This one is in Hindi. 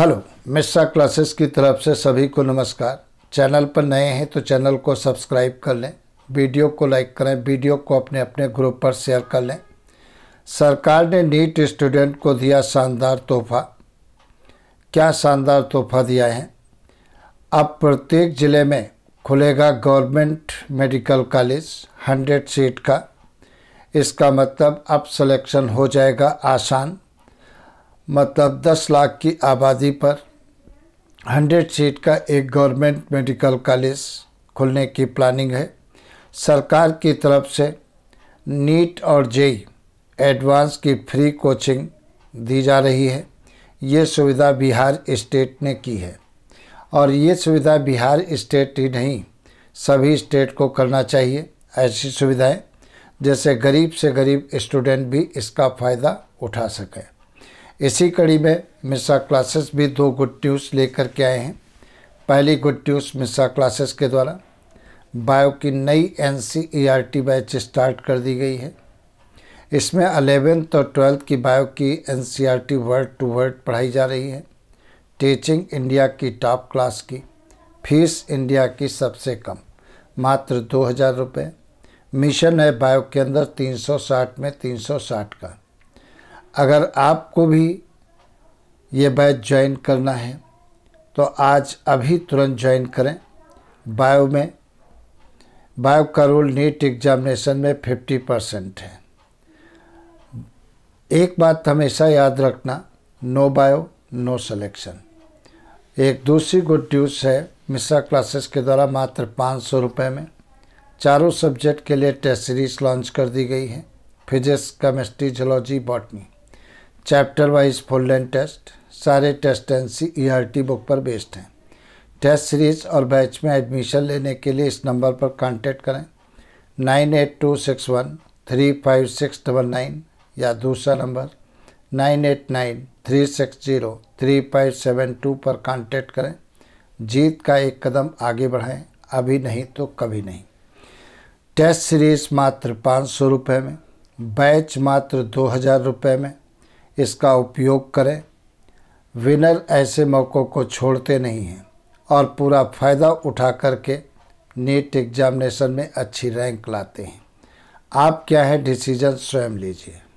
हेलो मिश्रा क्लासेस की तरफ से सभी को नमस्कार चैनल पर नए हैं तो चैनल को सब्सक्राइब कर लें वीडियो को लाइक करें वीडियो को अपने अपने ग्रुप पर शेयर कर लें सरकार ने नीट स्टूडेंट को दिया शानदार तोहफा क्या शानदार तोहफा दिया है अब प्रत्येक ज़िले में खुलेगा government medical college hundred seat का इसका मतलब अब सलेक्शन हो जाएगा आसान मतलब 10 लाख की आबादी पर 100 सीट का एक गवर्नमेंट मेडिकल कॉलेज खुलने की प्लानिंग है सरकार की तरफ से नीट और जेई एडवांस की फ्री कोचिंग दी जा रही है ये सुविधा बिहार स्टेट ने की है और ये सुविधा बिहार स्टेट ही नहीं सभी स्टेट को करना चाहिए ऐसी सुविधाएं जैसे गरीब से गरीब स्टूडेंट भी इसका फ़ायदा उठा सकें इसी कड़ी में मिसा क्लासेस भी दो गुड न्यूज़ लेकर के आए हैं पहली गुड न्यूज़ मिसा क्लासेस के द्वारा बायो की नई N C E R T batch start कर दी गई है इसमें अलेवेंथ और ट्वेल्थ की बायो की N C R T word to word पढ़ाई जा रही है टीचिंग इंडिया की टॉप क्लास की फीस इंडिया की सबसे कम मात्र दो हज़ार रुपये मिशन है बायो के अंदर 360 में 360 का अगर आपको भी ये बैच ज्वाइन करना है तो आज अभी तुरंत ज्वाइन करें बायो में बायो का रोल नीट एग्जामिनेशन में 50 परसेंट है एक बात हमेशा याद रखना नो बायो नो सिलेक्शन एक दूसरी गुड न्यूज़ है मिश्रा क्लासेस के द्वारा मात्र पाँच सौ रुपये में चारों सब्जेक्ट के लिए टेस्ट सीरीज लॉन्च कर दी गई है physics chemistry zoology botany chapter wise full length test सारे test N C E R T book पर बेस्ड हैं टेस्ट सीरीज और बैच में एडमिशन लेने के लिए इस नंबर पर कांटेक्ट करें nine eight two six one three five six double nine या दूसरा number nine eight nine three six zero three five seven two पर कांटेक्ट करें जीत का एक कदम आगे बढ़ाएं अभी नहीं तो कभी नहीं टेस्ट सीरीज मात्र पाँच सौ रुपये में बैच मात्र दो हज़ार रुपये में इसका उपयोग करें विनर ऐसे मौक़ों को छोड़ते नहीं हैं और पूरा फ़ायदा उठा करके नेट एग्जामिनेशन में अच्छी रैंक लाते हैं आप क्या है डिसीजन स्वयं लीजिए